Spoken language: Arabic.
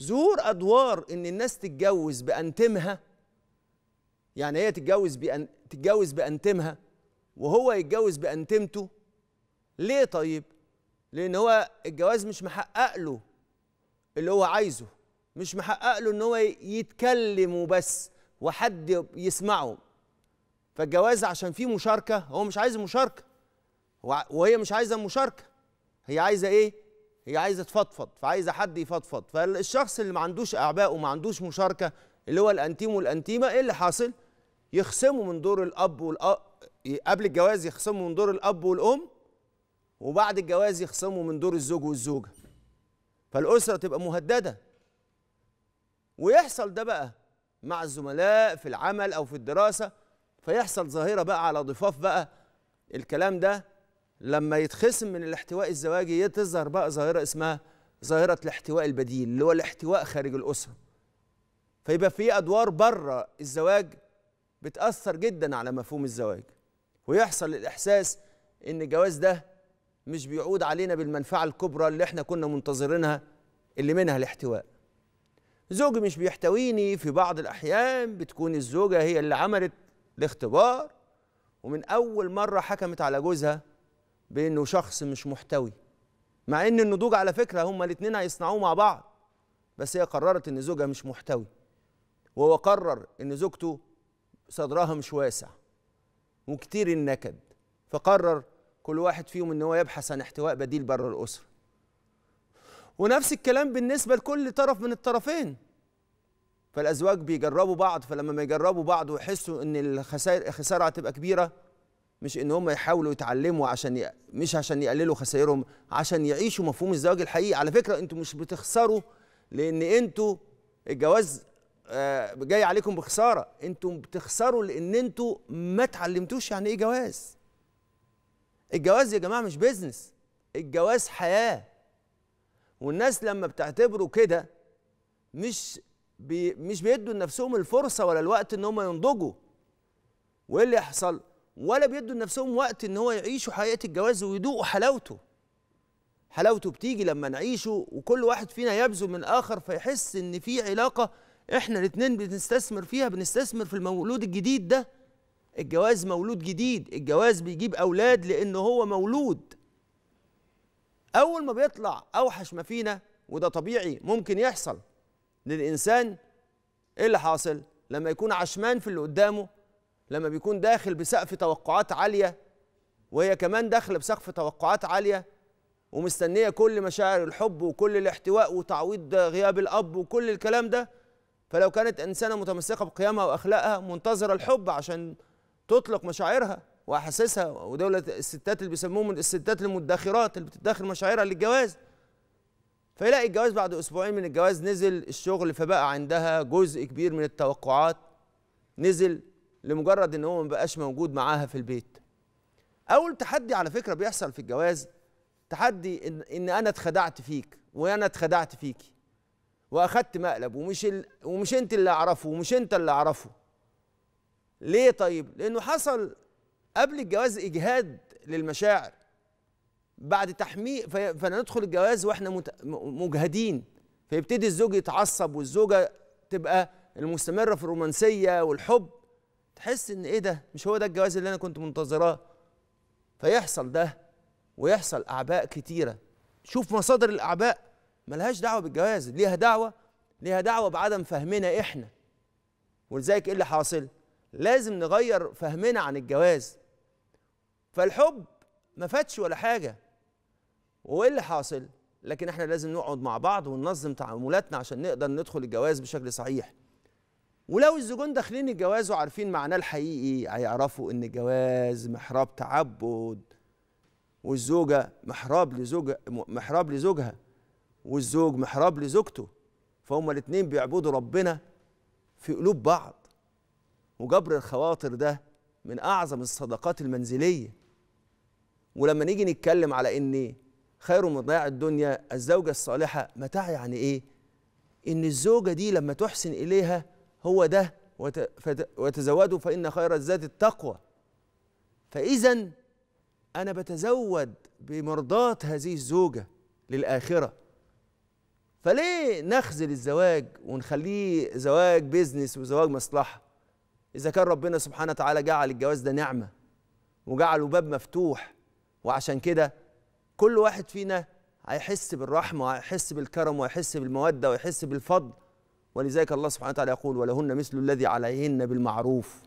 ظهور ادوار ان الناس تتجوز بانتمها يعني هي تتجوز بأن تتجوز بانتمها وهو يتجوز بانتمته ليه طيب لان هو الجواز مش محقق له اللي هو عايزه مش محقق له ان هو يتكلم وبس وحد يسمعه فالجواز عشان فيه مشاركه هو مش عايز مشاركه وهي مش عايزه مشاركه هي عايزه ايه هي عايزه تفضفض فعايزه حد يفضفض فالشخص اللي ما عندوش اعباء وما عندوش مشاركه اللي هو الانتيم والانتيمه ايه اللي حاصل؟ يخصموا من دور الاب والأ... قبل الجواز يخصموا من دور الاب والام وبعد الجواز يخصموا من دور الزوج والزوجه فالاسره تبقى مهدده ويحصل ده بقى مع الزملاء في العمل او في الدراسه فيحصل ظاهره بقى على ضفاف بقى الكلام ده لما يتخصم من الاحتواء الزواجي تظهر بقى ظاهره اسمها ظاهره الاحتواء البديل اللي هو الاحتواء خارج الاسره فيبقى في ادوار بره الزواج بتاثر جدا على مفهوم الزواج ويحصل الاحساس ان الجواز ده مش بيعود علينا بالمنفعه الكبرى اللي احنا كنا منتظرينها اللي منها الاحتواء زوجي مش بيحتويني في بعض الاحيان بتكون الزوجه هي اللي عملت الاختبار ومن اول مره حكمت على جوزها بانه شخص مش محتوي مع ان النضوج على فكره هما الاثنين هيصنعوه مع بعض بس هي قررت ان زوجها مش محتوي وهو قرر ان زوجته صدرها مش واسع وكتير النكد فقرر كل واحد فيهم ان هو يبحث عن احتواء بديل بره الاسره ونفس الكلام بالنسبه لكل طرف من الطرفين فالازواج بيجربوا بعض فلما ما يجربوا بعض ويحسوا ان الخسائر الخساره هتبقى كبيره مش ان هم يحاولوا يتعلموا عشان ي... مش عشان يقللوا خسائرهم عشان يعيشوا مفهوم الزواج الحقيقي على فكره انتوا مش بتخسروا لان انتوا الجواز آه، جاي عليكم بخساره انتوا بتخسروا لان انتوا ما اتعلمتوش يعني ايه جواز الجواز يا جماعه مش بيزنس الجواز حياه والناس لما بتعتبره كده مش بي مش بيدوا لنفسهم الفرصه ولا الوقت ان هم ينضجوا وايه اللي يحصل ولا بيدوا لنفسهم وقت ان هو يعيشوا حقيقه الجواز ويدوقوا حلاوته حلاوته بتيجي لما نعيشه وكل واحد فينا يبذل من الاخر فيحس ان في علاقه احنا الاثنين بنستثمر فيها بنستثمر في المولود الجديد ده الجواز مولود جديد الجواز بيجيب اولاد لان هو مولود اول ما بيطلع اوحش ما فينا وده طبيعي ممكن يحصل للانسان ايه اللي حاصل لما يكون عشمان في اللي قدامه لما بيكون داخل بسقف توقعات عالية وهي كمان داخلة بسقف توقعات عالية ومستنية كل مشاعر الحب وكل الاحتواء وتعويض غياب الأب وكل الكلام ده فلو كانت إنسانة متمسكة بقيمها وأخلاقها منتظرة الحب عشان تطلق مشاعرها وأحاسيسها ودولة الستات اللي بيسموهم الستات المدخرات اللي بتدخر مشاعرها للجواز فيلاقي الجواز بعد اسبوعين من الجواز نزل الشغل فبقى عندها جزء كبير من التوقعات نزل لمجرد ان هو ما بقاش موجود معاها في البيت اول تحدي على فكره بيحصل في الجواز تحدي ان, إن انا اتخدعت فيك وانا اتخدعت فيكي واخدت مقلب ومش ال... ومش انت اللي اعرفه ومش انت اللي اعرفه ليه طيب لانه حصل قبل الجواز اجهاد للمشاعر بعد تحميق في... فندخل الجواز واحنا مت... مجهدين فيبتدي الزوج يتعصب والزوجه تبقى المستمره في الرومانسيه والحب تحس ان ايه ده مش هو ده الجواز اللي انا كنت منتظراه فيحصل ده ويحصل اعباء كتيره شوف مصادر الاعباء ملهاش دعوه بالجواز ليها دعوه ليها دعوه بعدم فهمنا احنا ولذلك ايه اللي حاصل لازم نغير فهمنا عن الجواز فالحب ما فاتش ولا حاجه وايه اللي حاصل لكن احنا لازم نقعد مع بعض وننظم تعاملاتنا عشان نقدر ندخل الجواز بشكل صحيح ولو الزوجون داخلين الجواز وعارفين معناه الحقيقي هيعرفوا ان الجواز محراب تعبد والزوجه محراب لزوجها محراب لزوجها والزوج محراب لزوجته فهم الاثنين بيعبدوا ربنا في قلوب بعض وجبر الخواطر ده من اعظم الصدقات المنزليه ولما نيجي نتكلم على ان خير مضيع الدنيا الزوجه الصالحه متاع يعني ايه ان الزوجه دي لما تحسن اليها هو ده وتزودوا فإن خير الزاد التقوى فإذا أنا بتزود بمرضاة هذه الزوجة للآخرة فليه نخزل الزواج ونخليه زواج بيزنس وزواج مصلحة إذا كان ربنا سبحانه وتعالى جعل الجواز ده نعمة وجعله باب مفتوح وعشان كده كل واحد فينا هيحس بالرحمة وهيحس بالكرم وهيحس بالمودة وهيحس بالفضل ولذلك الله سبحانه وتعالى يقول ولهن مثل الذي عليهن بالمعروف